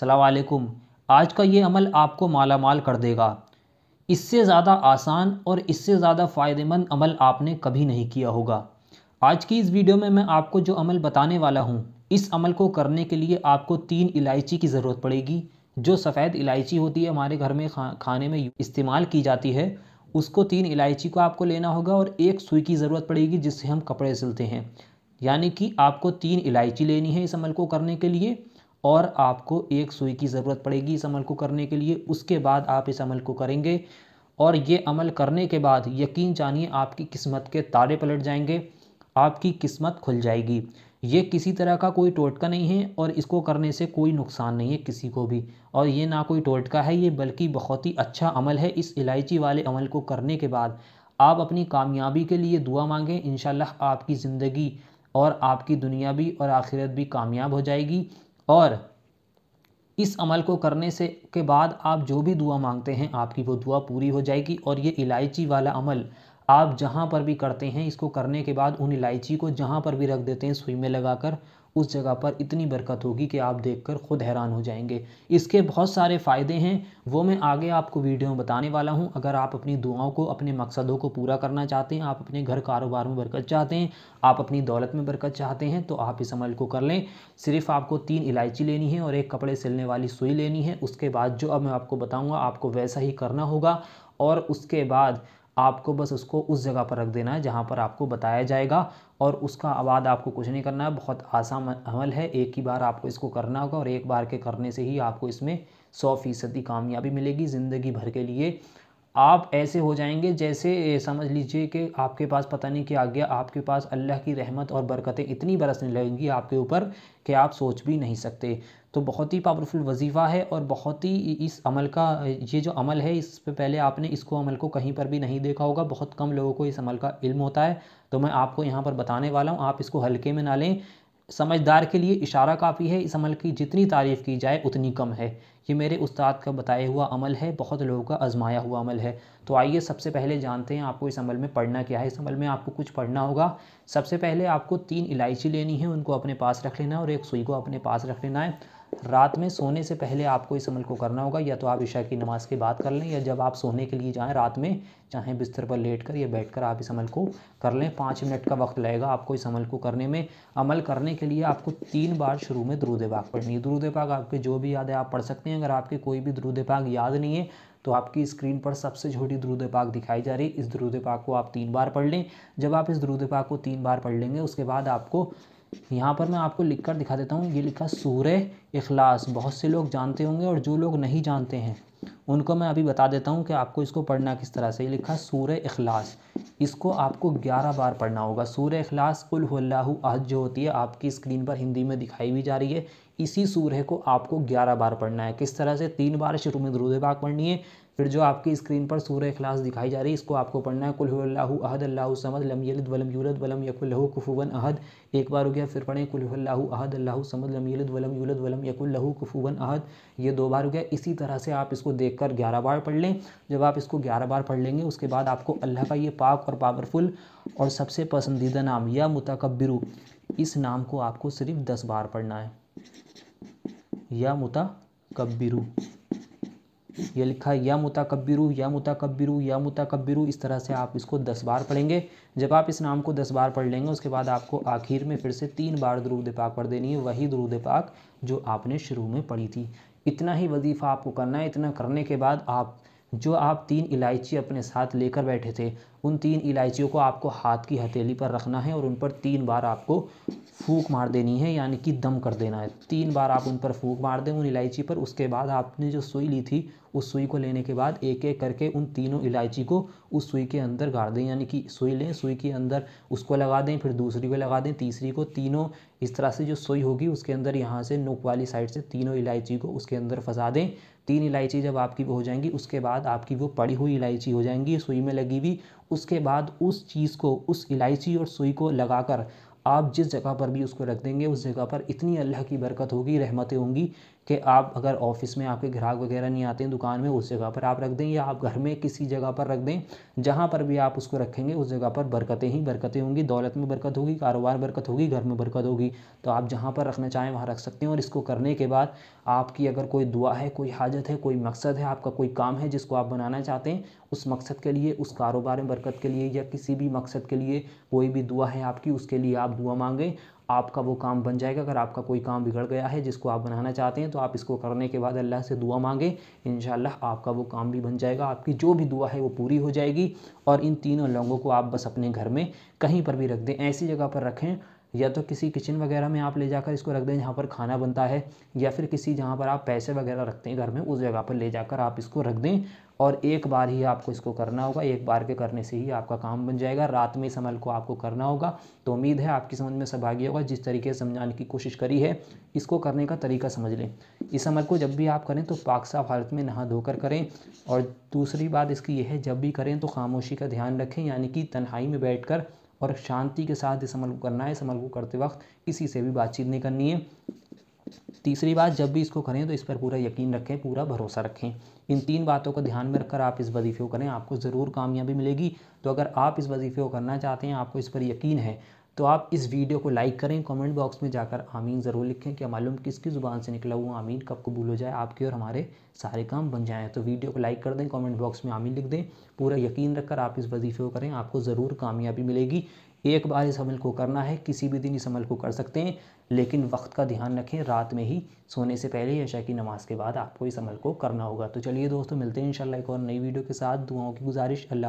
सलामकुम आज का ये अमल आपको माला माल कर देगा इससे ज़्यादा आसान और इससे ज़्यादा फ़ायदेमंद अमल आपने कभी नहीं किया होगा आज की इस वीडियो में मैं आपको जो अमल बताने वाला हूँ इस अमल को करने के लिए आपको तीन इलायची की ज़रूरत पड़ेगी जो सफ़ेद इलायची होती है हमारे घर में खा खाने में इस्तेमाल की जाती है उसको तीन इलायची को आपको लेना होगा और एक सुई की ज़रूरत पड़ेगी जिससे हम कपड़े सिलते हैं यानी कि आपको तीन इलायची लेनी है इस अमल को करने के लिए और आपको एक सुई की ज़रूरत पड़ेगी इस अमल को करने के लिए उसके बाद आप इस अमल को करेंगे और ये अमल करने के बाद यकीन जानिए आपकी किस्मत के तारे पलट जाएंगे आपकी किस्मत खुल जाएगी ये किसी तरह का कोई टोटका नहीं है और इसको करने से कोई नुकसान नहीं है किसी को भी और ये ना कोई टोटका है ये बल्कि बहुत ही अच्छा अमल है इस इलायची वाले अमल को करने के बाद आप अपनी कामयाबी के लिए दुआ मांगें इन आपकी ज़िंदगी और आपकी दुनिया भी और आखिरत भी कामयाब हो जाएगी और इस अमल को करने से के बाद आप जो भी दुआ मांगते हैं आपकी वो दुआ पूरी हो जाएगी और ये इलायची वाला अमल आप जहाँ पर भी करते हैं इसको करने के बाद उन इलायची को जहाँ पर भी रख देते हैं सुई में लगाकर उस जगह पर इतनी बरकत होगी कि आप देखकर ख़ुद हैरान हो जाएंगे इसके बहुत सारे फ़ायदे हैं वो मैं आगे आपको वीडियो में बताने वाला हूँ अगर आप अपनी दुआओं को अपने मकसदों को पूरा करना चाहते हैं आप अपने घर कारोबार में बरकत चाहते हैं आप अपनी दौलत में बरकत चाहते हैं तो आप इस अमल को कर लें सिर्फ आपको तीन इलायची लेनी है और एक कपड़े सिलने वाली सुई लेनी है उसके बाद जो अब मैं आपको बताऊँगा आपको वैसा ही करना होगा और उसके बाद आपको बस उसको उस जगह पर रख देना है जहाँ पर आपको बताया जाएगा और उसका आवाद आपको कुछ नहीं करना है बहुत आसान अमल है एक ही बार आपको इसको करना होगा और एक बार के करने से ही आपको इसमें सौ फीसदी कामयाबी मिलेगी ज़िंदगी भर के लिए आप ऐसे हो जाएंगे जैसे समझ लीजिए कि आपके पास पता नहीं क्या आ गया आपके पास अल्लाह की रहमत और बरकतें इतनी बरसने लगेंगी आपके ऊपर कि आप सोच भी नहीं सकते तो बहुत ही पावरफुल वजीफ़ा है और बहुत ही इस अमल का ये जो अमल है इस पे पहले आपने इसको अमल को कहीं पर भी नहीं देखा होगा बहुत कम लोगों को इस अमल का इल्म होता है तो मैं आपको यहाँ पर बताने वाला हूँ आप इसको हल्के में ना लें समझदार के लिए इशारा काफ़ी है इस अमल की जितनी तारीफ़ की जाए उतनी कम है ये मेरे उस्ताद का बताया हुआ अमल है बहुत लोगों का आजमाया हुआ अमल है तो आइए सबसे पहले जानते हैं आपको इस अमल में पढ़ना क्या है इस अमल में आपको कुछ पढ़ना होगा सबसे पहले आपको तीन इलायची लेनी है उनको अपने पास रख लेना है और एक सुई को अपने पास रख लेना है रात में सोने से पहले आपको इस अमल को करना होगा या तो आप ईशा की नमाज़ के बाद कर लें या जब आप सोने के लिए जाएं रात में चाहे बिस्तर पर लेट कर या बैठ कर आप इस अमल को कर लें पाँच मिनट का वक्त लगेगा आपको इस अमल को करने में अमल करने के लिए आपको तीन बार शुरू में द्रुद पाक पढ़नी है द्रुद पाक आपके जो भी याद है आप पढ़ सकते हैं अगर आपके कोई भी द्रुद पाक याद नहीं है तो आपकी स्क्रीन पर सबसे छोटी द्रुद पाक दिखाई जा रही है इस द्रुद पाक को आप तीन बार पढ़ लें जब आप इस द्रुद पाक को तीन बार पढ़ लेंगे उसके बाद आपको यहाँ पर मैं आपको लिख कर दिखा देता हूँ ये लिखा सूर्य इखलास बहुत से लोग जानते होंगे और जो लोग नहीं जानते हैं उनको मैं अभी बता देता हूँ कि आपको इसको पढ़ना किस तरह से ये लिखा सूर्य इखलास इसको आपको ग्यारह बार पढ़ना होगा सूर्य इखलास कुल आज जो होती है आपकी स्क्रीन पर हिंदी में दिखाई भी जा रही है इसी सूर्य को आपको ग्यारह बार पढ़ना है किस तरह से तीन बार शुरू में दरूद पाक पढ़नी है फिर जो आपकी स्क्रीन पर सूर्य खिलास दिखाई जा रही है इसको आपको पढ़ना है कुल अल्लाह अहद अल्लाह समद लम यलद वलम यूलद वलम यकुल्लहु कुफुवन अहद एक बार हो गया फिर पढ़ें कुल अहद अल्लाह समद लम यलद वलम यूलद वलम यकुल्लहु कुफुवन अहद ये दो बार हो गया इसी तरह से आप इसको देख कर ग्यारह बार पढ़ लें जब आप इसको ग्यारह बार पढ़ लेंगे उसके बाद आपको अल्लाह का ये पाक और पावरफुल और सबसे पसंदीदा नाम या मुतकबिरू इस नाम को आपको सिर्फ दस बार पढ़ना है या मुता कब्बिरू ये लिखा या मुताकबिरु या मुताकबिरु या कब्बिरू इस तरह से आप इसको दस बार पढ़ेंगे जब आप इस नाम को दस बार पढ़ लेंगे उसके बाद आपको आखिर में फिर से तीन बार दरूद पाक पढ़ देनी है वही दरूद पाक जो आपने शुरू में पढ़ी थी इतना ही वजीफ़ा आपको करना है इतना करने के बाद आप जो आप तीन इलायची अपने साथ लेकर बैठे थे उन तीन इलायचियों को आपको हाथ की हथेली पर रखना है और उन पर तीन बार आपको फूक मार देनी है यानी कि दम कर देना है तीन बार आप उन पर फूक मार दें उन इलायची पर उसके बाद आपने जो सुई ली थी उस सुई को लेने के बाद एक एक करके उन तीनों इलायची को उस सुई के अंदर गाड़ दें यानी कि सुई लें सुई के अंदर उसको लगा दें फिर दूसरी को लगा दें तीसरी को तीनों इस तरह से जो सुई होगी उसके अंदर यहाँ से नुक वाली साइड से तीनों इलायची को उसके अंदर फंसा दें तीन इलायची जब आपकी वो हो जाएंगी उसके बाद आपकी वो पड़ी हुई इलायची हो जाएंगी सुई में लगी हुई उसके बाद उस चीज़ को उस इलायची और सुई को लगाकर आप जिस जगह पर भी उसको रख देंगे उस जगह पर इतनी अल्लाह की बरकत होगी रहमतें होंगी कि आप अगर ऑफिस में आपके ग्राहक वगैरह नहीं आते हैं दुकान में उस जगह पर आप रख दें या आप घर में किसी जगह पर रख दें जहाँ पर भी आप उसको रखेंगे उस जगह पर बरकतें ही बरकतें होंगी दौलत में बरकत होगी कारोबार बरकत होगी घर में बरकत होगी तो आप जहाँ पर रखना चाहें वहाँ रख सकते हैं और इसको करने के बाद आपकी अगर कोई दुआ है कोई हाजत है कोई मकसद है आपका कोई काम है जिसको आप बनाना चाहते हैं उस मकसद के लिए उस कारोबार में बरकत के लिए या किसी भी मकसद के लिए कोई भी दुआ है आपकी उसके लिए आप दुआ मांगें आपका वो काम बन जाएगा अगर आपका कोई काम बिगड़ गया है जिसको आप बनाना चाहते हैं तो आप इसको करने के बाद अल्लाह से दुआ मांगें इन आपका वो काम भी बन जाएगा आपकी जो भी दुआ है वो पूरी हो जाएगी और इन तीनों लौंगों को आप बस अपने घर में कहीं पर भी रख दें ऐसी जगह पर रखें या तो किसी किचन वगैरह में आप ले जाकर इसको रख दें जहाँ पर खाना बनता है या फिर किसी जहाँ पर आप पैसे वगैरह रखते हैं घर में उस जगह पर ले जाकर आप इसको रख दें और एक बार ही आपको इसको करना होगा एक बार के करने से ही आपका काम बन जाएगा रात में इस अमल को आपको करना होगा तो उम्मीद है आपकी समझ में सहभागी होगा जिस तरीके से समझाने की कोशिश करी है इसको करने का तरीका समझ लें इस अमल को जब भी आप करें तो पाक साफ हालत में नहा धोकर करें और दूसरी बात इसकी यह है जब भी करें तो खामोशी का ध्यान रखें यानी कि तन्हाई में बैठ और शांति के साथ इस अमल को करना है इस अमल को करते वक्त किसी से भी बातचीत नहीं करनी है तीसरी बात जब भी इसको करें तो इस पर पूरा यकीन रखें पूरा भरोसा रखें इन तीन बातों को ध्यान में रखकर आप इस वजीफ़े को करें आपको ज़रूर कामयाबी मिलेगी तो अगर आप इस वजीफ़े को करना चाहते हैं आपको इस पर यकीन है तो आप इस वीडियो को लाइक करें कमेंट बॉक्स में जाकर आमीन ज़रूर लिखें कि मालूम किसकी ज़ुबान से निकला हुआ आमीन कब कबूल हो जाए आपके और हमारे सारे काम बन जाएँ तो वीडियो को लाइक कर दें कमेंट बॉक्स में आमीन लिख दें पूरा यकीन रखकर आप इस वजीफ़े को करें आपको ज़रूर कामयाबी मिलेगी एक बार इस अमल को करना है किसी भी दिन इस अमल को कर सकते हैं लेकिन वक्त का ध्यान रखें रात में ही सोने से पहले या की नमाज़ के बाद आपको इस अमल को करना होगा तो चलिए दोस्तों मिलते हैं इंशाल्लाह एक और नई वीडियो के साथ दुआओं की गुजारिश अल्लाह